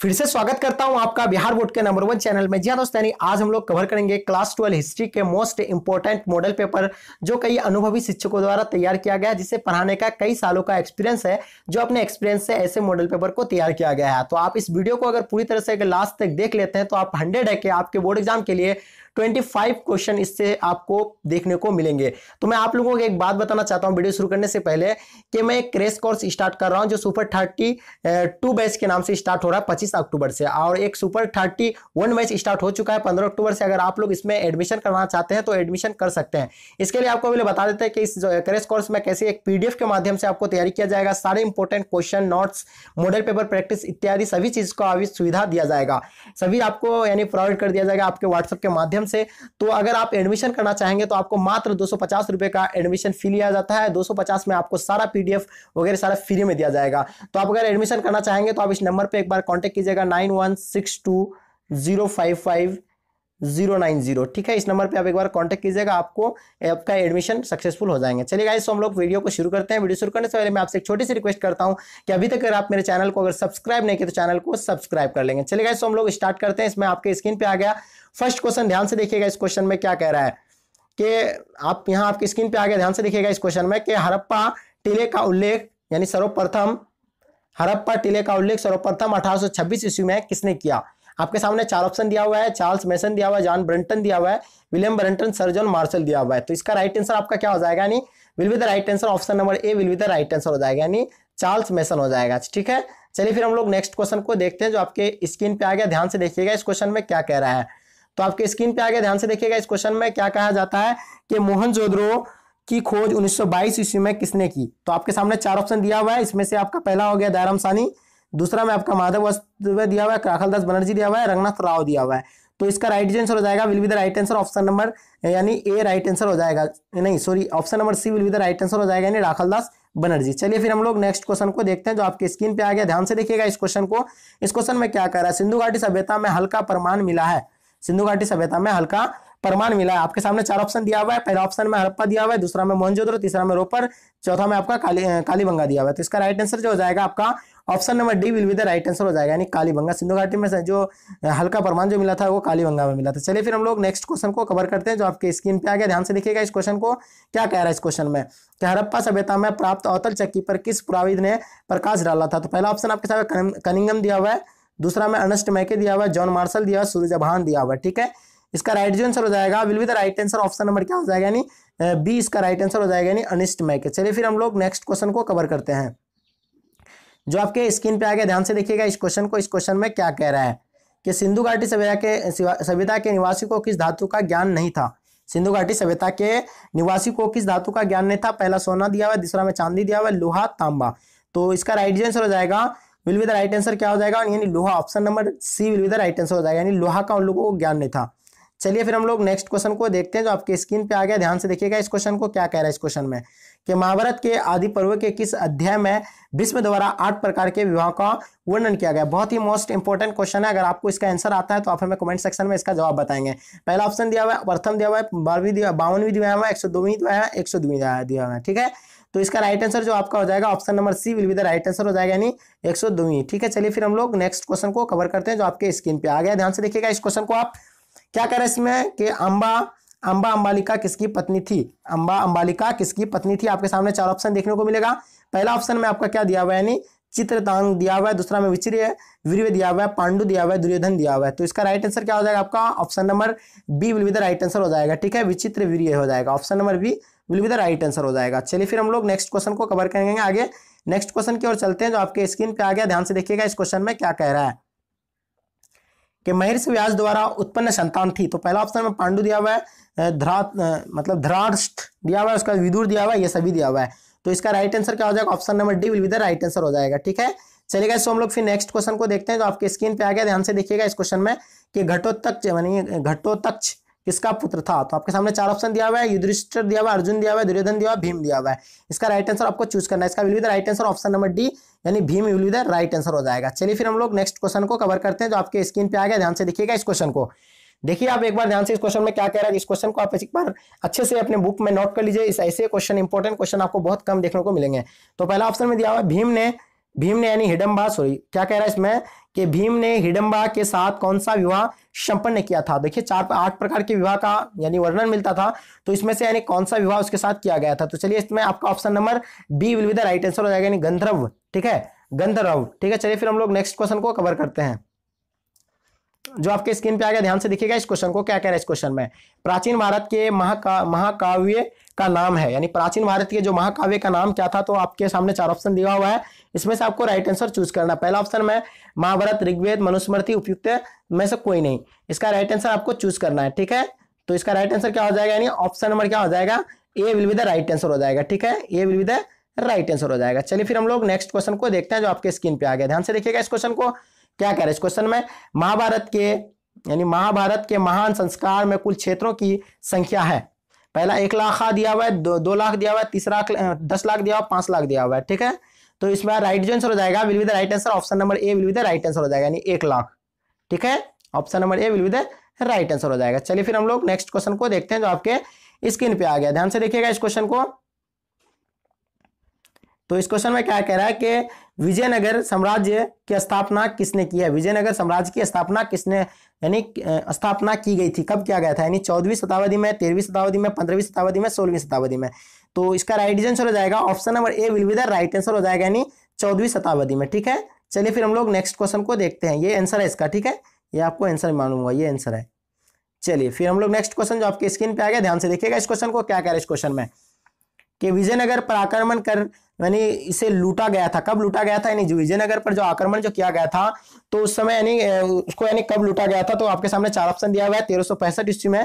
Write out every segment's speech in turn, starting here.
फिर से स्वागत करता हूं आपका बिहार बोर्ड के नंबर वन चैनल में जी हाँ दोस्तों आज हम लोग कवर करेंगे क्लास ट्वेल्व हिस्ट्री के मोस्ट इंपॉर्टेंट मॉडल पेपर जो कई अनुभवी शिक्षकों द्वारा तैयार किया गया जिसे पढ़ाने का कई सालों का एक्सपीरियंस है जो अपने एक्सपीरियंस से ऐसे मॉडल पेपर को तैयार किया गया है तो आप इस वीडियो को अगर पूरी तरह से लास्ट तक देख लेते हैं तो आप हंड्रेड है कि आपके बोर्ड एग्जाम के लिए 25 क्वेश्चन इससे आपको देखने को मिलेंगे तो मैं आप लोगों को एक बात बताना चाहता हूँ वीडियो शुरू करने से पहले कि मैं एक क्रेस कोर्स स्टार्ट कर रहा हूं जो सुपर थर्टी टू बैच के नाम से स्टार्ट हो रहा है पच्चीस अक्टूबर से और एक super thirty one batch start हो चुका है पंद्रह अक्टूबर से अगर आप लोग इसमें एडमिशन करवाना चाहते हैं तो एडमिशन कर सकते हैं इसके लिए आपको पहले बता देते हैं कि इस क्रेश कोर्स में कैसे एक पीडीएफ के माध्यम से आपको तैयारी किया जाएगा सारे important question notes model paper practice इत्यादि सभी चीज को अभी सुविधा दिया जाएगा सभी आपको यानी प्रोवाइड कर दिया जाएगा आपके व्हाट्सएप के माध्यम से तो अगर आप एडमिशन करना चाहेंगे तो आपको मात्र दो रुपए का एडमिशन फी लिया जाता है दो में आपको सारा पीडीएफ वगैरह सारा फ्री में दिया जाएगा तो आप अगर एडमिशन करना चाहेंगे तो आप इस नंबर पर एक बार कॉन्टेक्ट कीजिएगा nine zero five five zero nine zero ठीक है इस नंबर पे आप एक बार कांटेक्ट कीजिएगा आपको आपका एडमिशन सक्सेसफुल हो जाएंगे चलिए गाइस तो हम लोग वीडियो को शुरू करते हैं वीडियो शुरू करने से पहले मैं आपसे एक छोटी सी रिक्वेस्ट करता हूं कि अभी तक अगर आप मेरे चैनल को अगर सब्सक्राइब नहीं किया तो चैनल को सब्सक्राइब कर लेंगे चलिए गाइस तो हम लोग स्टार्ट करते हैं इसमें आपके स्क्रीन पर आ गया फर्स्ट क्वेश्चन ध्यान से देखिएगा इस क्वेश्चन में क्या कह रहा है कि आप यहाँ आपकी स्क्रीन पर आ गया ध्यान से देखिएगा इस क्वेश्चन में कि हरप्पा टीले का उल्लेख यानी सर्वप्रथम हरप्पा टीले का उल्लेख सर्वप्रथम अठारह ईस्वी में किसने किया आपके सामने चार ऑप्शन दिया हुआ है चार्ल्स मैसन दिया हुआ है जॉन ब्रंटन दिया हुआ है विलियम ब्रंटन सर्जन मार्शल दिया हुआ है तो इसका राइट आंसर आपका क्या हो जाएगा यानी will with right answer option number A will with right answer हो जाएगा यानी चार्ल्स मैसन हो जाएगा ठीक है चलिए फिर हम लोग नेक्स्ट क्वेश्चन को देखते हैं जो आपके स्क्रीन पे आ गया ध्यान से देखिएगा इस क्वेश्चन में क्या कह रहा है तो आपके स्क्रीन पे आ गया ध्यान से देखिएगा इस क्वेश्चन में क्या कहा जाता है कि मोहन जोदरो की खोज 1922 ईस्वी में किसने की तो आपके सामने चार ऑप्शन दिया हुआ है इसमें से आपका पहला हो गया दायराम सानी दूसरा में आपका माधव दिया हुआ है राखल दास बनर्जी दिया हुआ है रंगनाथ राव दिया हुआ है तो इसका राइट आंसर हो जाएगा will be the right answer option number यानी ए राइट आंसर हो जाएगा नहीं sorry option number C will be the right answer हो जाएगा यानी राखल दास बनर्जी चलिए फिर हम लोग नेक्स्ट क्वेश्चन को देखते हैं जो आपके स्क्रीन पे आ गया ध्यान से देखिएगा इस क्वेश्चन को इस क्वेश्चन में क्या कह रहा है सिंधु घाटी सभ्यता में हल्का प्रमाण मिला है सिंधु घाटी सभ्यता में हल्का प्रमाण मिला है आपके सामने चार ऑप्शन दिया हुआ है पहला ऑप्शन में हड़प्पा दिया हुआ है दूसरा में मोहनजोदड़ो तीसरा में रोपर चौथा में आपका काली कालीबंगा दिया हुआ है तो इसका राइट आंसर जो हो जाएगा आपका option number D will be the right answer हो जाएगा यानी कालीबंगा सिंधु घाटी में से जो हल्का प्रमाण जो मिला था वो कालीबंगा में मिला था चलिए फिर हम लोग नेक्स्ट क्वेश्चन को कवर करते हैं जो आपके स्क्रीन पे आ गया ध्यान से देखिएगा इस क्वेश्चन को क्या कह रहा है इस क्वेश्चन में कि हरप्पा सभ्यता में प्राप्त अवतल चक्की पर किस पुराविद ने प्रकाश डाला था तो पहला ऑप्शन आपके साथ कनिंगम दिया हुआ है दूसरा में अनस्ट मैके दिया हुआ है जॉन मार्शल दिया हुआ सूर्य सूर्यजहान दिया हुआ है ठीक है इसका राइट जो आंसर हो जाएगा will be the right answer option number क्या हो जाएगा यानी बी इसका राइट आंसर हो जाएगा यानी अनिस्ट मैके चलिए फिर हम लोग नेक्स्ट क्वेश्चन को कवर करते हैं जो आपके स्क्रीन पे आ गया ध्यान से देखिएगा इस क्वेश्चन को इस क्वेश्चन में क्या कह रहा है कि सिंधु घाटी सभ्यता के सभ्यता के निवासी को किस धातु का ज्ञान नहीं था सिंधु घाटी सभ्यता के निवासी को किस धातु का ज्ञान नहीं था पहला सोना दिया हुआ दूसरा में चांदी दिया हुआ लोहा तांबा तो इसका राइट आंसर हो जाएगा विल विद राइट आंसर क्या हो जाएगा यानी लोहा option number C will with right answer हो जाएगा यानी लोहा का उन लोगों को ज्ञान नहीं था चलिए फिर हम लोग नेक्स्ट क्वेश्चन को देखते हैं जो आपके स्क्रीन पे आ गया ध्यान से देखिएगा इस क्वेश्चन को क्या कह रहा है इस क्वेश्चन में कि महाभारत के आदि पर्व के किस अध्याय में विश्व द्वारा आठ प्रकार के विवाह का वर्णन किया गया बहुत ही मोस्ट इंपॉर्टेंट क्वेश्चन है अगर आपको इसका आंसर आता है तो आप हमें कमेंट सेक्शन में इसका जवाब बताएंगे पहला ऑप्शन दिया हुआ है प्रथम दिया हुआ है बारहवीं दिया बावनवीं दिया हुआ है एक सौ दिया है एक सौ दिया हुआ है ठीक है तो इसका राइट आंसर जो आपका हो जाएगा option number C will be the right answer हो जाएगा यानी एक ठीक है चलिए फिर हम लोग नेक्स्ट क्वेश्चन को कवर करते हैं जो आपके स्क्रीन पे आ गया ध्यान से देखिएगा इस क्वेश्चन को आप क्या कह रहे हैं इसमें कि अम्बा अंबा अम्बालिका किसकी पत्नी थी अंबा अम्बालिका किसकी पत्नी थी आपके सामने चार ऑप्शन देखने को मिलेगा पहला ऑप्शन में आपका क्या दिया हुआ है यानी चित्रतांग दिया हुआ है दूसरा में विचर्य वीर दिया हुआ है पांडु दिया हुआ है दुर्योधन दिया हुआ है तो इसका राइट आंसर क्या हो जाएगा आपका option number B will be the right answer हो जाएगा ठीक है विचित्र वीर्य हो जाएगा option number B will be the right answer हो जाएगा चलिए फिर हम लोग नेक्स्ट क्वेश्चन को कवर करेंगे आगे नेक्स्ट क्वेश्चन की ओर चलते हैं जो आपके स्क्रीन पे आ गया ध्यान से देखिएगा इस क्वेश्चन में क्या कह रहा है कि महिर व्यास द्वारा उत्पन्न संतान थी तो पहला ऑप्शन में पांडु दिया हुआ है ध्रात मतलब ध्राष्ट दिया हुआ है उसका विदुर दिया हुआ है ये सभी दिया हुआ है तो इसका राइट आंसर क्या हो जाएगा option number D will be the right answer हो जाएगा ठीक है चलेगा इसको हम लोग फिर नेक्स्ट क्वेश्चन को देखते हैं जो आपके स्क्रीन पे आ गया ध्यान से देखिएगा इस क्वेश्चन में कि घटोत्तक्ष यानी घटोत्तक्ष किसका पुत्र था तो आपके सामने चार ऑप्शन दिया हुआ है युधिष्ठिर दिया हुआ अर्जुन दिया हुआ है दुर्योधन दिया हुआ भीम दिया हुआ है इसका राइट आंसर आपको चूज करना है इसका will be the right answer option number D यानी Bhim will be the right answer हो जाएगा चलिए फिर हम लोग नेक्स्ट क्वेश्चन को कवर करते हैं जो आपके स्क्रीन पे आ गया ध्यान से देखिएगा इस क्वेश्चन को देखिए आप एक बार ध्यान से इस क्वेश्चन में क्या कह रहा है इस क्वेश्चन को आप एक बार अच्छे से अपने बुक में नोट कर लीजिए इस ऐसे क्वेश्चन इंपॉर्टेंट क्वेश्चन आपको बहुत कम देखने को मिलेंगे तो पहला ऑप्शन में दिया हुआ भीम ने भीम ने यानी हिडम्बा सॉरी क्या कह रहा है इसमें कि भीम ने हिडम्बा के साथ कौन सा विवाह संपन्न किया था देखिए चार आठ प्रकार के विवाह का यानी वर्णन मिलता था तो इसमें से यानी कौन सा विवाह उसके साथ किया गया था तो चलिए इसमें आपका option number B will be the right answer हो जाएगा यानी गंधर्व ठीक है गंधर्व ठीक है चलिए फिर हम लोग नेक्स्ट क्वेश्चन को कवर करते हैं जो आपके स्क्रीन पे आ गया ध्यान से देखिएगा इस क्वेश्चन को क्या कह रहा है इस क्वेश्चन में प्राचीन भारत के महाका महाकाव्य का नाम है यानी प्राचीन भारत के जो महाकाव्य का नाम क्या था तो आपके सामने चार ऑप्शन दिया हुआ है इसमें से आपको राइट आंसर चूज करना पहला ऑप्शन में महाभारत ऋग्वेद मनुस्मृति उपयुक्त में से कोई नहीं इसका राइट आंसर आपको चूज करना है ठीक है तो इसका राइट आंसर क्या हो जाएगा यानी ऑप्शन नंबर क्या हो जाएगा A will be the right answer हो जाएगा ठीक है A will be the right answer हो जाएगा चलिए फिर हम लोग नेक्स्ट क्वेश्चन को देखते हैं जो आपके स्क्रीन पे आ गया ध्यान से देखिएगा इस क्वेश्चन को क्या कह रहे इस क्वेश्चन में महाभारत के यानी महाभारत के महान संस्कार में कुल क्षेत्रों की संख्या है पहला एक लाख दिया हुआ है दो, दो लाख दिया हुआ है तीसरा दस लाख दिया हुआ पांच लाख दिया हुआ है ठीक है तो इसमें राइट जो आंसर हो जाएगा will with right answer option number A will with right answer हो जाएगा यानी एक लाख ठीक है option number A will with right answer हो जाएगा चलिए फिर हम लोग नेक्स्ट क्वेश्चन को देखते हैं जो आपके स्क्रीन पे आ गया ध्यान से देखिएगा इस क्वेश्चन को तो इस क्वेश्चन में क्या कह रहा है कि विजयनगर साम्राज्य की स्थापना किसने की है विजयनगर साम्राज्य की स्थापना किसने यानी स्थापना की गई थी कब किया गया था यानी चौदहवीं शताब्दी में तेरहवीं शताब्दी में पंद्रहवीं शताब्दी में सोलहवीं शताब्दी में तो इसका राइट आंसर हो जाएगा option number A will be the right answer हो जाएगा यानी चौदहवीं शताब्दी में ठीक है चलिए फिर हम लोग नेक्स्ट क्वेश्चन को देखते हैं ये आंसर है इसका ठीक है ये आपको आंसर मालूम हुआ ये आंसर है चलिए फिर हम लोग नेक्स्ट क्वेश्चन जो आपके स्क्रीन पे आ गया ध्यान से देखिएगा इस क्वेश्चन को क्या कह रहे हैं इस क्वेश्चन में कि विजयनगर पर आक्रमण कर यानी इसे लूटा गया था कब लूटा गया था यानी विजयनगर पर जो आक्रमण जो किया गया था तो उस समय यानी उसको यानी कब लूटा गया था तो आपके सामने चार ऑप्शन दिया हुआ है तेरह सौ पैंसठ ईस्वी में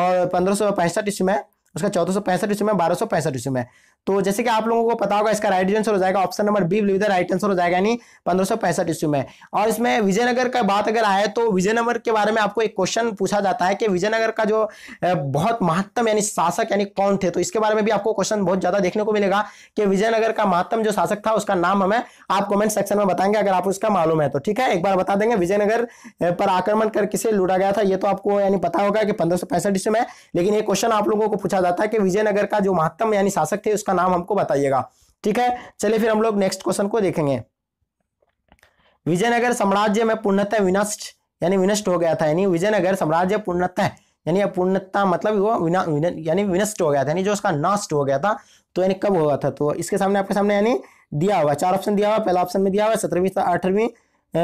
और पंद्रह सौ पैंसठ ईस्वी में उसका चौदह सौ पैंसठ ईस्वी में बारह सौ पैंसठ ईस्वी में तो जैसे कि आप लोगों को पता होगा इसका राइट आंसर हो जाएगा option number B with right answer हो जाएगा यानी पंद्रह ईस्वी में और इसमें विजयनगर का बात अगर आए तो विजयनगर के बारे में आपको एक क्वेश्चन पूछा जाता है कि विजयनगर का जो बहुत महत्तम यानी शासक यानी कौन थे तो इसके बारे में भी आपको क्वेश्चन बहुत ज्यादा देखने को मिलेगा कि विजयनगर का महत्तम जो शासक था उसका नाम हमें आप कमेंट सेक्शन में बताएंगे अगर आप उसका मालूम है तो ठीक है एक बार बता देंगे विजयनगर पर आक्रमण कर किसे लूटा गया था ये तो आपको यानी पता होगा कि पंद्रह ईस्वी में लेकिन ये क्वेश्चन आप लोगों को पूछा जाता है कि विजयनगर का जो महत्तम यानी शासक थे उसका नाम हमको बताइएगा ठीक है चलिए फिर हम लोग नेक्स्ट क्वेश्चन को देखेंगे विजयनगर साम्राज्य में पूर्णतः विनष्ट यानी विनष्ट हो गया था यानी विजयनगर साम्राज्य पूर्णतः यानी पूर्णता मतलब वो यानी विनष्ट हो गया था यानी जो उसका नष्ट हो गया था तो यानी कब हुआ था तो इसके सामने आपके सामने यानी दिया हुआ चार ऑप्शन दिया हुआ पहला ऑप्शन में दिया हुआ सत्रहवीं अठारहवीं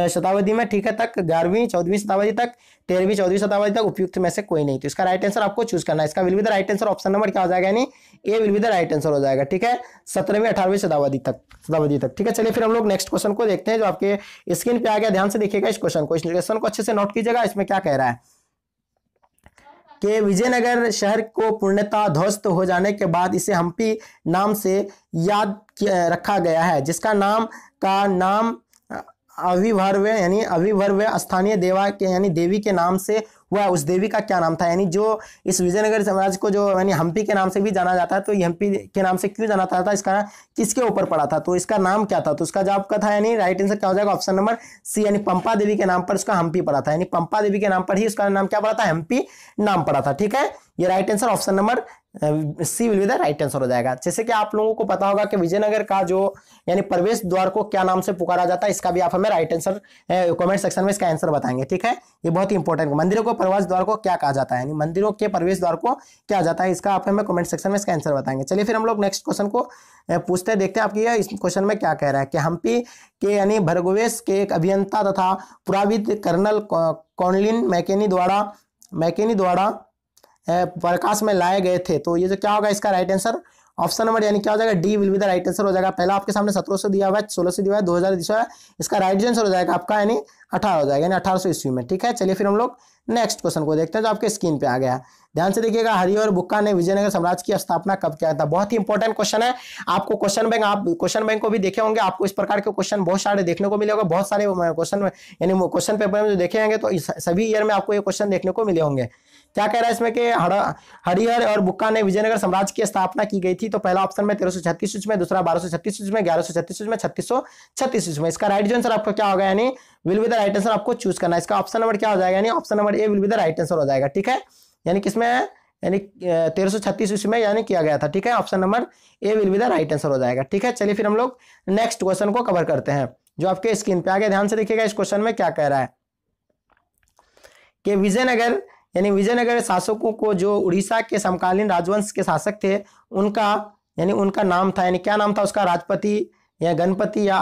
शताब्दी में ठीक है तक ग्यारहवीं चौदहवीं शताब्दी तक तेरहवीं चौदहवीं शताब्दी तक उपयुक्त में से कोई नहीं तो इसका राइट आंसर आपको चूज करना है इसका will with right answer option number क्या हो जाएगा यानी A will with right answer हो जाएगा ठीक है सत्रहवीं अठारहवीं शताब्दी तक शताब्दी तक ठीक है चलिए फिर हम लोग नेक्स्ट क्वेश्चन को देखते हैं जो आपके स्क्रीन पे आ गया ध्यान से देखिएगा इस क्वेश्चन को इस क्वेश्चन को अच्छे से नोट कीजिएगा इसमें क्या कह रहा है कि विजयनगर शहर को पूर्णता ध्वस्त हो जाने के बाद इसे हम्पी नाम से याद रखा गया है जिसका नाम का नाम अविभर्व यानी अविभर्व स्थानीय देवा के यानी देवी के नाम से हुआ उस देवी का क्या नाम था यानी जो इस विजयनगर साम्राज्य को जो यानी हम्पी के नाम से भी जाना जाता है तो हम्पी के नाम से क्यों जाना जाता था इसका किसके ऊपर पड़ा था तो इसका नाम क्या था तो उसका जवाब का था यानी राइट आंसर क्या हो जाएगा ऑप्शन नंबर सी यानी पंपा देवी के नाम पर उसका हम्पी पड़ा था यानी पंपा देवी के नाम पर ही उसका नाम क्या पड़ा था हम्पी नाम पड़ा था ठीक है ये right answer option number C will be the right answer हो जाएगा जैसे कि आप लोगों को पता होगा कि विजयनगर का जो यानी प्रवेश द्वार को क्या नाम से पुकारा जाता है इसका भी आप हमें राइट आंसर कमेंट सेक्शन में इसका आंसर बताएंगे ठीक है ये बहुत ही इंपॉर्टेंट मंदिरों को प्रवेश द्वार को क्या कहा जाता है यानी मंदिरों के प्रवेश द्वार को क्या जाता है इसका आप हमें कमेंट सेक्शन में इसका आंसर बताएंगे चलिए फिर हम लोग नेक्स्ट क्वेश्चन को पूछते देखते हैं आपकी इस क्वेश्चन में क्या कह रहा है कि हम्पी के यानी भरगोवेश के एक अभियंता तथा पुराविद कर्नल कॉनलिन मैकेनी द्वारा मैकेनी द्वारा प्रकाश में लाए गए थे तो ये जो क्या होगा इसका राइट आंसर ऑप्शन नंबर यानी क्या हो जाएगा D will be the right answer हो जाएगा पहला आपके सामने सत्रह सौ दिया हुआ है सोलह सौ दिया हुआ है दो हजार हुआ है इसका राइट आंसर हो जाएगा आपका यानी अठारह हो जाएगा यानी अठारह सौ ईस्वी में ठीक है चलिए फिर हम लोग नेक्स्ट क्वेश्चन को देखते हैं जो आपके स्क्रीन पे आ गया ध्यान से देखिएगा हरि और बुक्का ने विजयनगर साम्राज्य की स्थापना कब किया था बहुत ही इंपॉर्टेंट क्वेश्चन है आपको क्वेश्चन बैंक आप क्वेश्चन बैंक को भी देखे होंगे आपको इस प्रकार के क्वेश्चन बहुत सारे देखने को मिले होंगे बहुत सारे क्वेश्चन यानी क्वेश्चन पेपर में जो देखे होंगे तो सभी ईयर में आपको ये क्वेश्चन देखने को मिले होंगे क्या कह रहा है इसमें कि हरिहर और बुक्का ने विजयनगर साम्राज्य की स्थापना की गई थी तो पहला ऑप्शन में तेरह सौ छत्तीस में दूसरा बारह सौ छत्तीस में ग्यारह सौ छत्तीस में छत्तीस सौ छत्तीस में इसका राइट जो आंसर आपका क्या होगा यानी विल विद राइट आंसर आपको चूज करना है इसका ऑप्शन नंबर क्या हो जाएगा यानी option number A will with right answer हो जाएगा ठीक है यानी किसमें है यानी तेरह सौ छत्तीस ईस्वी में यानी किया गया था ठीक है option number A will be the right answer हो जाएगा ठीक है चलिए फिर हम लोग नेक्स्ट क्वेश्चन को कवर करते हैं जो आपके स्क्रीन पे आगे ध्यान से देखिएगा इस क्वेश्चन में क्या कह रहा है कि विजयनगर यानी विजयनगर शासकों को जो उड़ीसा के समकालीन राजवंश के शासक थे उनका यानी उनका नाम था यानी क्या नाम था उसका राजपति या गणपति या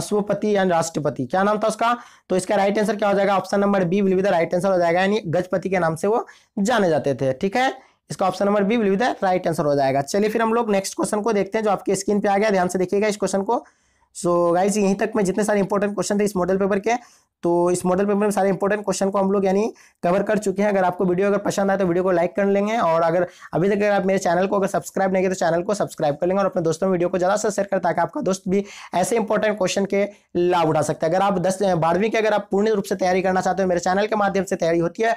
अश्वपति या राष्ट्रपति क्या नाम था उसका तो इसका राइट आंसर क्या हो जाएगा option number B will with right answer हो जाएगा यानी गजपति के नाम से वो जाने जाते थे ठीक है इसका option number B will with right answer हो जाएगा चलिए फिर हम लोग नेक्स्ट क्वेश्चन को देखते हैं जो आपके स्क्रीन पे आ गया ध्यान से देखिएगा इस क्वेश्चन को सो so, गाइज यहीं तक मैं जितने सारे इंपॉर्टेंट क्वेश्चन थे इस मॉडल पेपर के तो इस मॉडल पेपर में सारे इंपॉर्टेंट क्वेश्चन को हम लोग यानी कवर कर चुके हैं अगर आपको वीडियो अगर पसंद आए तो वीडियो को लाइक कर लेंगे और अगर अभी तक अगर आप मेरे चैनल को अगर सब्सक्राइब नहीं किया तो चैनल को सब्सक्राइब कर लेंगे और अपने दोस्तों में वीडियो को ज़्यादा से शेयर करें ताकि आपका दोस्त भी ऐसे इंपॉर्टेंट क्वेश्चन के लाभ उठा सकते हैं अगर आप दस बारहवीं की अगर आप पूर्ण रूप से तैयारी करना चाहते हो मेरे चैनल के माध्यम से तैयारी होती है